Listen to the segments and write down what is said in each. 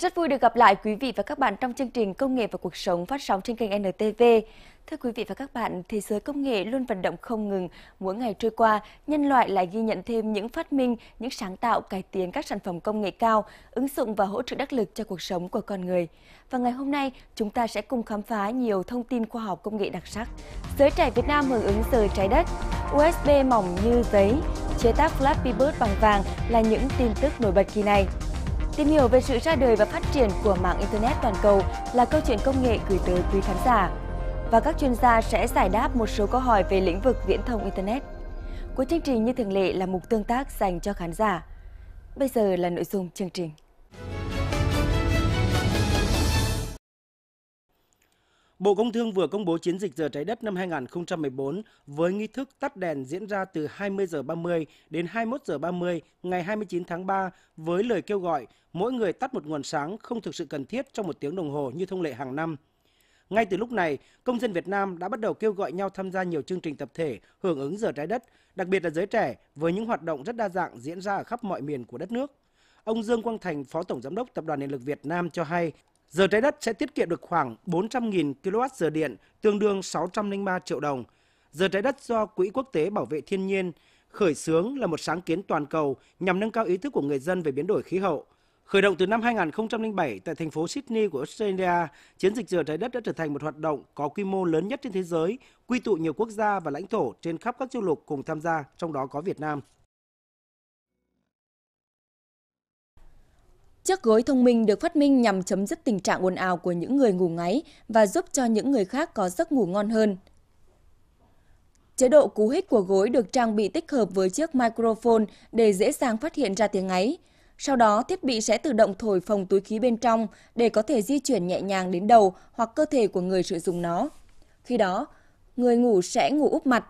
Rất vui được gặp lại quý vị và các bạn trong chương trình Công nghệ và cuộc sống phát sóng trên kênh NTV. Thưa quý vị và các bạn, thế giới công nghệ luôn vận động không ngừng. Mỗi ngày trôi qua, nhân loại lại ghi nhận thêm những phát minh, những sáng tạo cải tiến các sản phẩm công nghệ cao, ứng dụng và hỗ trợ đắc lực cho cuộc sống của con người. Và ngày hôm nay, chúng ta sẽ cùng khám phá nhiều thông tin khoa học công nghệ đặc sắc. Giới trẻ Việt Nam hưởng ứng rời trái đất, USB mỏng như giấy, chế tác Flappy Bird bằng vàng là những tin tức nổi bật kỳ này. Tìm hiểu về sự ra đời và phát triển của mạng Internet toàn cầu là câu chuyện công nghệ gửi tới quý khán giả. Và các chuyên gia sẽ giải đáp một số câu hỏi về lĩnh vực viễn thông Internet. Cuối chương trình như thường lệ là mục tương tác dành cho khán giả. Bây giờ là nội dung chương trình. Bộ Công Thương vừa công bố chiến dịch giờ trái đất năm 2014 với nghi thức tắt đèn diễn ra từ 20 giờ 30 đến 21 giờ 30 ngày 29 tháng 3 với lời kêu gọi mỗi người tắt một nguồn sáng không thực sự cần thiết trong một tiếng đồng hồ như thông lệ hàng năm. Ngay từ lúc này, công dân Việt Nam đã bắt đầu kêu gọi nhau tham gia nhiều chương trình tập thể hưởng ứng giờ trái đất, đặc biệt là giới trẻ với những hoạt động rất đa dạng diễn ra ở khắp mọi miền của đất nước. Ông Dương Quang Thành, Phó Tổng Giám đốc Tập đoàn Điện lực Việt Nam cho hay, giờ trái đất sẽ tiết kiệm được khoảng 400.000 kWh điện, tương đương 603 triệu đồng. Giờ trái đất do Quỹ Quốc tế Bảo vệ Thiên nhiên khởi xướng là một sáng kiến toàn cầu nhằm nâng cao ý thức của người dân về biến đổi khí hậu. Khởi động từ năm 2007 tại thành phố Sydney của Australia, chiến dịch giờ trái đất đã trở thành một hoạt động có quy mô lớn nhất trên thế giới, quy tụ nhiều quốc gia và lãnh thổ trên khắp các châu lục cùng tham gia, trong đó có Việt Nam. Chiếc gối thông minh được phát minh nhằm chấm dứt tình trạng ồn ào của những người ngủ ngáy và giúp cho những người khác có giấc ngủ ngon hơn. Chế độ cú hích của gối được trang bị tích hợp với chiếc microphone để dễ dàng phát hiện ra tiếng ngáy. Sau đó, thiết bị sẽ tự động thổi phồng túi khí bên trong để có thể di chuyển nhẹ nhàng đến đầu hoặc cơ thể của người sử dụng nó. Khi đó, người ngủ sẽ ngủ úp mặt.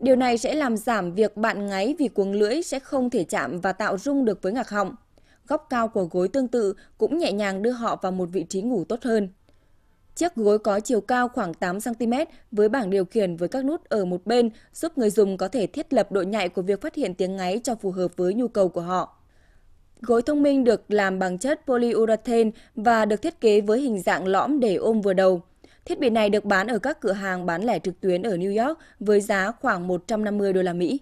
Điều này sẽ làm giảm việc bạn ngáy vì cuống lưỡi sẽ không thể chạm và tạo rung được với ngạc họng góc cao của gối tương tự cũng nhẹ nhàng đưa họ vào một vị trí ngủ tốt hơn. Chiếc gối có chiều cao khoảng 8cm với bảng điều khiển với các nút ở một bên giúp người dùng có thể thiết lập độ nhạy của việc phát hiện tiếng ngáy cho phù hợp với nhu cầu của họ. Gối thông minh được làm bằng chất polyurethane và được thiết kế với hình dạng lõm để ôm vừa đầu. Thiết bị này được bán ở các cửa hàng bán lẻ trực tuyến ở New York với giá khoảng 150 đô la Mỹ.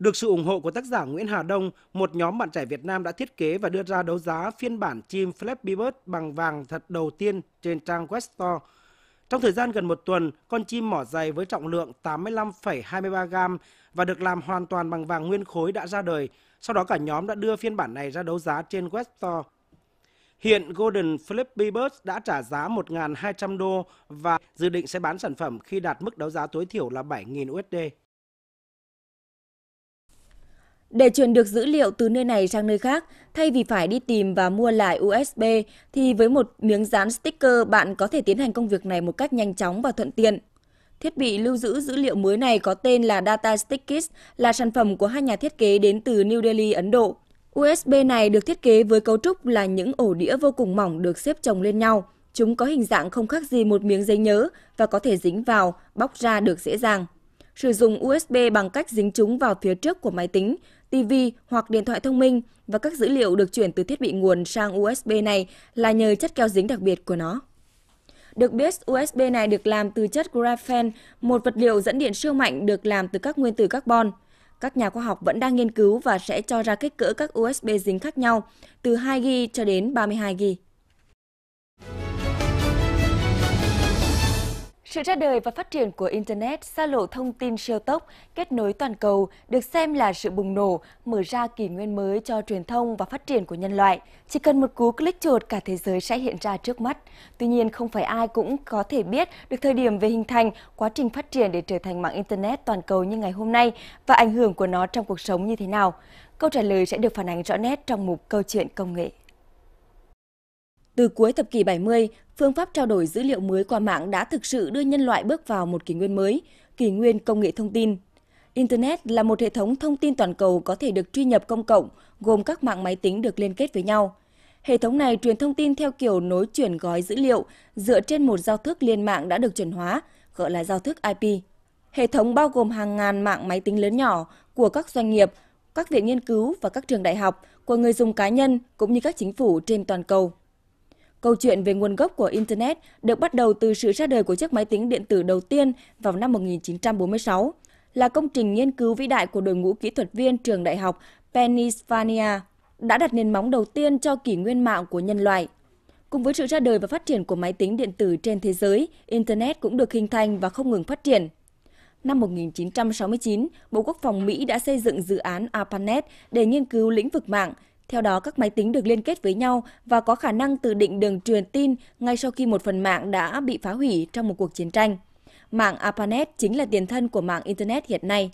Được sự ủng hộ của tác giả Nguyễn Hà Đông, một nhóm bạn trẻ Việt Nam đã thiết kế và đưa ra đấu giá phiên bản chim Flappy Bird bằng vàng thật đầu tiên trên trang Weststore. Trong thời gian gần một tuần, con chim mỏ dày với trọng lượng 85,23 gram và được làm hoàn toàn bằng vàng nguyên khối đã ra đời. Sau đó cả nhóm đã đưa phiên bản này ra đấu giá trên Weststore. Hiện Golden Flippy Bird đã trả giá 1.200 đô và dự định sẽ bán sản phẩm khi đạt mức đấu giá tối thiểu là 7.000 USD. Để chuyển được dữ liệu từ nơi này sang nơi khác, thay vì phải đi tìm và mua lại USB, thì với một miếng dán sticker bạn có thể tiến hành công việc này một cách nhanh chóng và thuận tiện. Thiết bị lưu giữ dữ liệu mới này có tên là Data Stickies, là sản phẩm của hai nhà thiết kế đến từ New Delhi, Ấn Độ. USB này được thiết kế với cấu trúc là những ổ đĩa vô cùng mỏng được xếp chồng lên nhau. Chúng có hình dạng không khác gì một miếng giấy nhớ và có thể dính vào, bóc ra được dễ dàng. Sử dụng USB bằng cách dính chúng vào phía trước của máy tính, TV hoặc điện thoại thông minh và các dữ liệu được chuyển từ thiết bị nguồn sang USB này là nhờ chất keo dính đặc biệt của nó. Được biết, USB này được làm từ chất graphene, một vật liệu dẫn điện siêu mạnh được làm từ các nguyên tử carbon. Các nhà khoa học vẫn đang nghiên cứu và sẽ cho ra kích cỡ các USB dính khác nhau, từ 2G cho đến 32G. Sự ra đời và phát triển của Internet xa lộ thông tin siêu tốc, kết nối toàn cầu được xem là sự bùng nổ, mở ra kỷ nguyên mới cho truyền thông và phát triển của nhân loại. Chỉ cần một cú click chuột cả thế giới sẽ hiện ra trước mắt. Tuy nhiên, không phải ai cũng có thể biết được thời điểm về hình thành, quá trình phát triển để trở thành mạng Internet toàn cầu như ngày hôm nay và ảnh hưởng của nó trong cuộc sống như thế nào. Câu trả lời sẽ được phản ánh rõ nét trong mục Câu chuyện Công nghệ. Từ cuối thập kỷ 70, phương pháp trao đổi dữ liệu mới qua mạng đã thực sự đưa nhân loại bước vào một kỷ nguyên mới, kỷ nguyên công nghệ thông tin. Internet là một hệ thống thông tin toàn cầu có thể được truy nhập công cộng, gồm các mạng máy tính được liên kết với nhau. Hệ thống này truyền thông tin theo kiểu nối chuyển gói dữ liệu dựa trên một giao thức liên mạng đã được chuẩn hóa, gọi là giao thức IP. Hệ thống bao gồm hàng ngàn mạng máy tính lớn nhỏ của các doanh nghiệp, các viện nghiên cứu và các trường đại học, của người dùng cá nhân cũng như các chính phủ trên toàn cầu. Câu chuyện về nguồn gốc của Internet được bắt đầu từ sự ra đời của chiếc máy tính điện tử đầu tiên vào năm 1946, là công trình nghiên cứu vĩ đại của đội ngũ kỹ thuật viên trường đại học Pennsylvania, đã đặt nền móng đầu tiên cho kỷ nguyên mạng của nhân loại. Cùng với sự ra đời và phát triển của máy tính điện tử trên thế giới, Internet cũng được hình thành và không ngừng phát triển. Năm 1969, Bộ Quốc phòng Mỹ đã xây dựng dự án ARPANET để nghiên cứu lĩnh vực mạng – theo đó, các máy tính được liên kết với nhau và có khả năng tự định đường truyền tin ngay sau khi một phần mạng đã bị phá hủy trong một cuộc chiến tranh. Mạng ARPANET chính là tiền thân của mạng Internet hiện nay.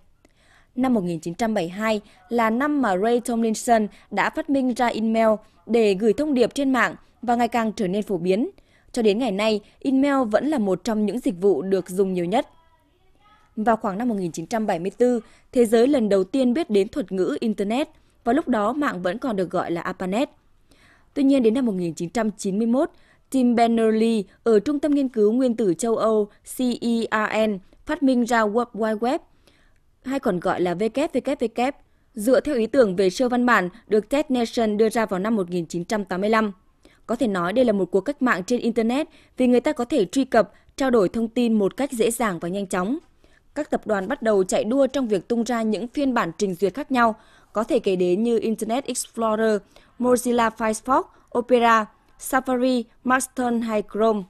Năm 1972 là năm mà Ray Tomlinson đã phát minh ra email để gửi thông điệp trên mạng và ngày càng trở nên phổ biến. Cho đến ngày nay, email vẫn là một trong những dịch vụ được dùng nhiều nhất. Vào khoảng năm 1974, thế giới lần đầu tiên biết đến thuật ngữ Internet – vào lúc đó, mạng vẫn còn được gọi là ARPANET. Tuy nhiên, đến năm 1991, Tim Berners-Lee ở Trung tâm Nghiên cứu Nguyên tử châu Âu CERN phát minh ra World Wide Web, hay còn gọi là WWW, dựa theo ý tưởng về siêu văn bản được Ted Nelson đưa ra vào năm 1985. Có thể nói đây là một cuộc cách mạng trên Internet vì người ta có thể truy cập, trao đổi thông tin một cách dễ dàng và nhanh chóng. Các tập đoàn bắt đầu chạy đua trong việc tung ra những phiên bản trình duyệt khác nhau, có thể kể đến như Internet Explorer, Mozilla Firefox, Opera, Safari, Marston hay Chrome.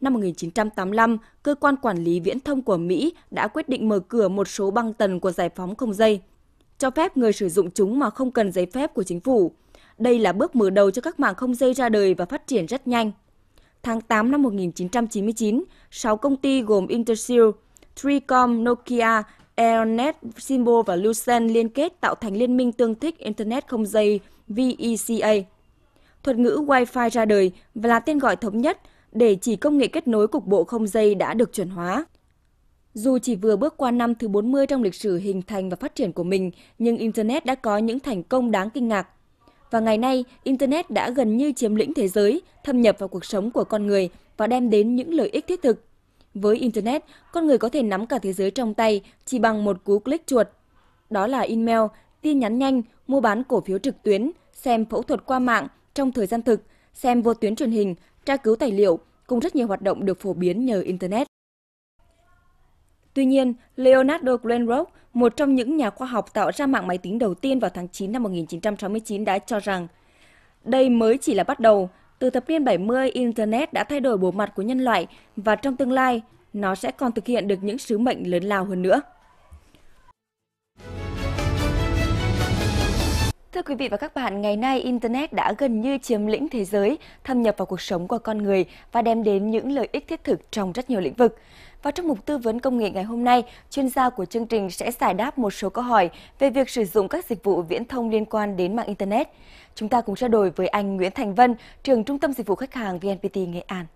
Năm 1985, cơ quan quản lý viễn thông của Mỹ đã quyết định mở cửa một số băng tần của giải phóng không dây, cho phép người sử dụng chúng mà không cần giấy phép của chính phủ. Đây là bước mở đầu cho các mạng không dây ra đời và phát triển rất nhanh. Tháng 8 năm 1999, 6 công ty gồm Intersil, Tricom, Nokia Aeronet, Simbo và Lucent liên kết tạo thành liên minh tương thích Internet không dây VECA. Thuật ngữ Wi-Fi ra đời và là tên gọi thống nhất để chỉ công nghệ kết nối cục bộ không dây đã được chuẩn hóa. Dù chỉ vừa bước qua năm thứ 40 trong lịch sử hình thành và phát triển của mình, nhưng Internet đã có những thành công đáng kinh ngạc. Và ngày nay, Internet đã gần như chiếm lĩnh thế giới, thâm nhập vào cuộc sống của con người và đem đến những lợi ích thiết thực với Internet, con người có thể nắm cả thế giới trong tay chỉ bằng một cú click chuột. Đó là email, tin nhắn nhanh, mua bán cổ phiếu trực tuyến, xem phẫu thuật qua mạng trong thời gian thực, xem vô tuyến truyền hình, tra cứu tài liệu, cùng rất nhiều hoạt động được phổ biến nhờ Internet. Tuy nhiên, Leonardo Glenrock, một trong những nhà khoa học tạo ra mạng máy tính đầu tiên vào tháng 9 năm 1969 đã cho rằng đây mới chỉ là bắt đầu, từ thập niên 70, Internet đã thay đổi bộ mặt của nhân loại và trong tương lai, nó sẽ còn thực hiện được những sứ mệnh lớn lao hơn nữa. Thưa quý vị và các bạn, ngày nay Internet đã gần như chiếm lĩnh thế giới, thâm nhập vào cuộc sống của con người và đem đến những lợi ích thiết thực trong rất nhiều lĩnh vực. Và trong mục tư vấn công nghệ ngày hôm nay, chuyên gia của chương trình sẽ giải đáp một số câu hỏi về việc sử dụng các dịch vụ viễn thông liên quan đến mạng Internet. Chúng ta cùng trao đổi với anh Nguyễn Thành Vân, trường Trung tâm Dịch vụ Khách hàng VNPT Nghệ An.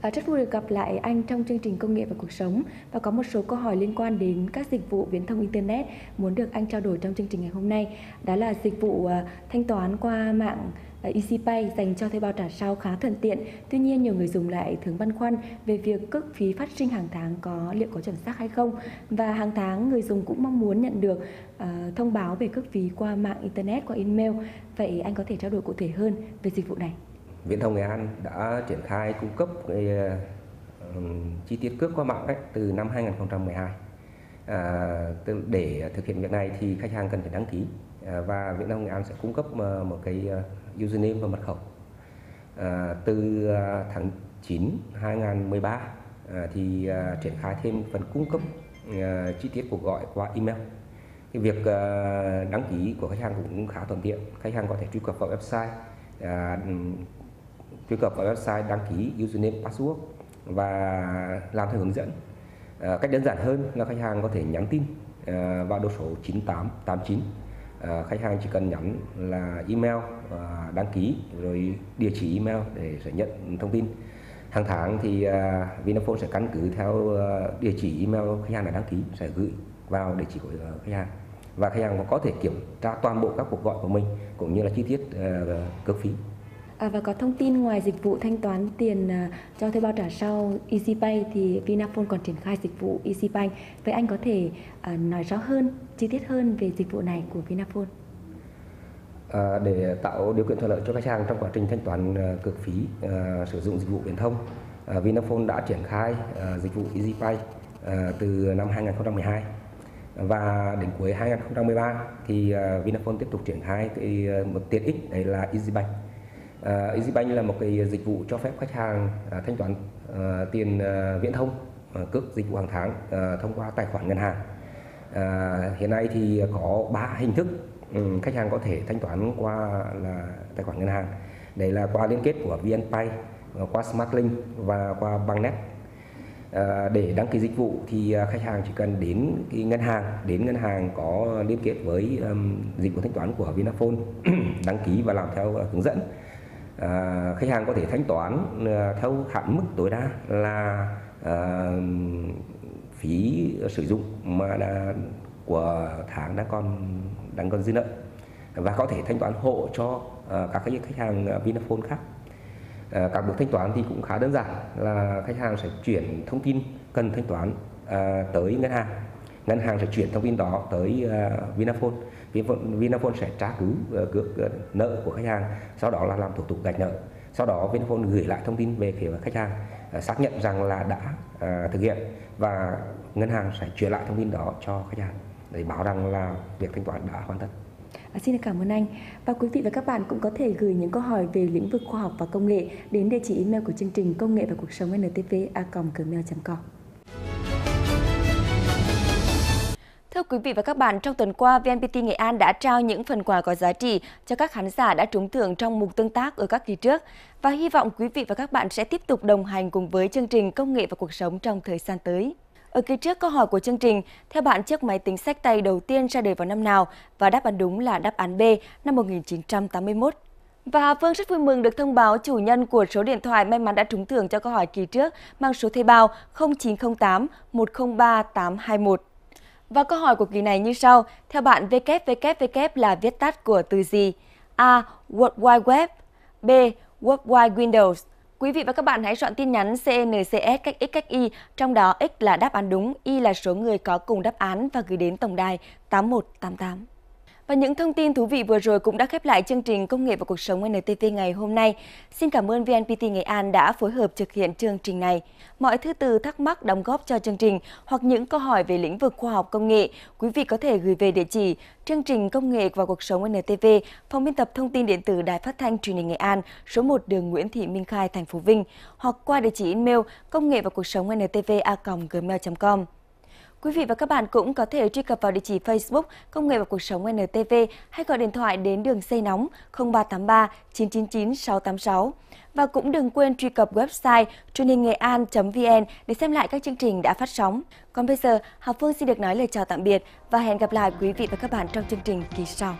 À, rất vui được gặp lại anh trong chương trình Công nghệ và Cuộc sống và có một số câu hỏi liên quan đến các dịch vụ viễn thông Internet muốn được anh trao đổi trong chương trình ngày hôm nay. Đó là dịch vụ uh, thanh toán qua mạng Ờ, EasyPay dành cho thuê bao trả sau khá thuận tiện. Tuy nhiên nhiều người dùng lại thường băn khoăn về việc cước phí phát sinh hàng tháng có liệu có chuẩn xác hay không và hàng tháng người dùng cũng mong muốn nhận được uh, thông báo về cước phí qua mạng internet qua email. Vậy anh có thể trao đổi cụ thể hơn về dịch vụ này. Viễn thông Nghệ An đã triển khai cung cấp cái, uh, chi tiết cước qua mạng ấy, từ năm 2012. À, uh, để thực hiện việc này thì khách hàng cần phải đăng ký uh, và Viễn thông Nghệ An sẽ cung cấp uh, một cái uh, username và mật khẩu. À, từ à, tháng 9 2013 à, thì à, triển khai thêm phần cung cấp à, chi tiết cuộc gọi qua email. Cái việc à, đăng ký của khách hàng cũng khá thuận tiện. Khách hàng có thể truy cập vào website, à, truy cập vào website đăng ký username, password và làm theo hướng dẫn. À, cách đơn giản hơn là khách hàng có thể nhắn tin à, vào đầu số 9889 à, khách hàng chỉ cần nhắn là email à, đăng ký rồi địa chỉ email để sẽ nhận thông tin hàng tháng thì à, Vinaphone sẽ căn cứ theo à, địa chỉ email khách hàng đã đăng ký sẽ gửi vào địa chỉ của à, khách hàng và khách hàng có thể kiểm tra toàn bộ các cuộc gọi của mình cũng như là chi tiết à, cước phí À, và có thông tin ngoài dịch vụ thanh toán tiền à, cho thuê bao trả sau EasyPay thì Vinaphone còn triển khai dịch vụ EasyPay. Vậy anh có thể à, nói rõ hơn, chi tiết hơn về dịch vụ này của Vinaphone? À, để tạo điều kiện thuận lợi cho khách hàng trong quá trình thanh toán à, cước phí à, sử dụng dịch vụ viễn thông, à, Vinaphone đã triển khai à, dịch vụ EasyPay à, từ năm 2012 và đến cuối 2013 thì à, Vinaphone tiếp tục triển khai cái à, một tiện ích đấy là EasyBank Uh, EasyBank là một cái dịch vụ cho phép khách hàng uh, thanh toán uh, tiền uh, viễn thông uh, cước dịch vụ hàng tháng uh, thông qua tài khoản ngân hàng. Uh, hiện nay thì có ba hình thức um, khách hàng có thể thanh toán qua là tài khoản ngân hàng. Đấy là qua liên kết của VNPay, uh, qua SmartLink và qua Bangnet. À, để đăng ký dịch vụ thì khách hàng chỉ cần đến cái ngân hàng đến ngân hàng có liên kết với um, dịch vụ thanh toán của Vinaphone đăng ký và làm theo uh, hướng dẫn Ờ, khách hàng có thể thanh toán ờ, theo hạn mức tối đa là à, phí sử dụng mà đã, của tháng đang còn đang còn dư nợ và có thể thanh toán hộ cho à, các khách hàng Vinaphone khác à, các bước thanh toán thì cũng khá đơn giản là khách hàng sẽ chuyển thông tin cần thanh toán tới ngân hàng ngân hàng sẽ chuyển thông tin đó tới Vinaphone Vinaphone sẽ tra cứu ờ, cước ờ, nợ của khách hàng sau đó là làm thủ tục gạch nợ sau đó Vinaphone gửi lại thông tin về phía khách hàng ờ, xác nhận rằng là đã thực hiện và ngân hàng sẽ chuyển lại thông tin đó cho khách hàng để báo rằng là việc thanh toán đã hoàn tất. À, xin cảm ơn anh. Và quý vị và các bạn cũng có thể gửi những câu hỏi về lĩnh vực khoa học và công nghệ đến địa chỉ email của chương trình công nghệ và cuộc sống ntv a gmail.com. Thưa quý vị và các bạn, trong tuần qua, VNPT Nghệ An đã trao những phần quà có giá trị cho các khán giả đã trúng thưởng trong mục tương tác ở các kỳ trước. Và hy vọng quý vị và các bạn sẽ tiếp tục đồng hành cùng với chương trình Công nghệ và cuộc sống trong thời gian tới. Ở kỳ trước câu hỏi của chương trình, theo bạn chiếc máy tính sách tay đầu tiên ra đời vào năm nào? Và đáp án đúng là đáp án B, năm 1981. Và Phương vâng, rất vui mừng được thông báo chủ nhân của số điện thoại may mắn đã trúng thưởng cho câu hỏi kỳ trước mang số thuê bao 0908 103 821. Và câu hỏi của kỳ này như sau, theo bạn WWW là viết tắt của từ gì? A. World Wide Web B. World Wide Windows Quý vị và các bạn hãy chọn tin nhắn CNCS cách X cách Y, trong đó X là đáp án đúng, Y là số người có cùng đáp án và gửi đến tổng đài 8188. Và những thông tin thú vị vừa rồi cũng đã khép lại chương trình Công nghệ và Cuộc sống NTT ngày hôm nay. Xin cảm ơn VNPT Nghệ An đã phối hợp thực hiện chương trình này. Mọi thứ từ thắc mắc đóng góp cho chương trình hoặc những câu hỏi về lĩnh vực khoa học công nghệ, quý vị có thể gửi về địa chỉ chương trình Công nghệ và Cuộc sống NTV, phòng biên tập thông tin điện tử Đài Phát thanh Truyền hình Nghệ An, số 1 đường Nguyễn Thị Minh Khai, thành phố Vinh, hoặc qua địa chỉ email công nghệ và cuộc sống ntv a gmail.com. Quý vị và các bạn cũng có thể truy cập vào địa chỉ Facebook Công nghệ và Cuộc sống NTV hay gọi điện thoại đến đường dây nóng 0383 999 686. Và cũng đừng quên truy cập website truyền vn để xem lại các chương trình đã phát sóng. Còn bây giờ, Hà Phương xin được nói lời chào tạm biệt và hẹn gặp lại quý vị và các bạn trong chương trình kỳ sau.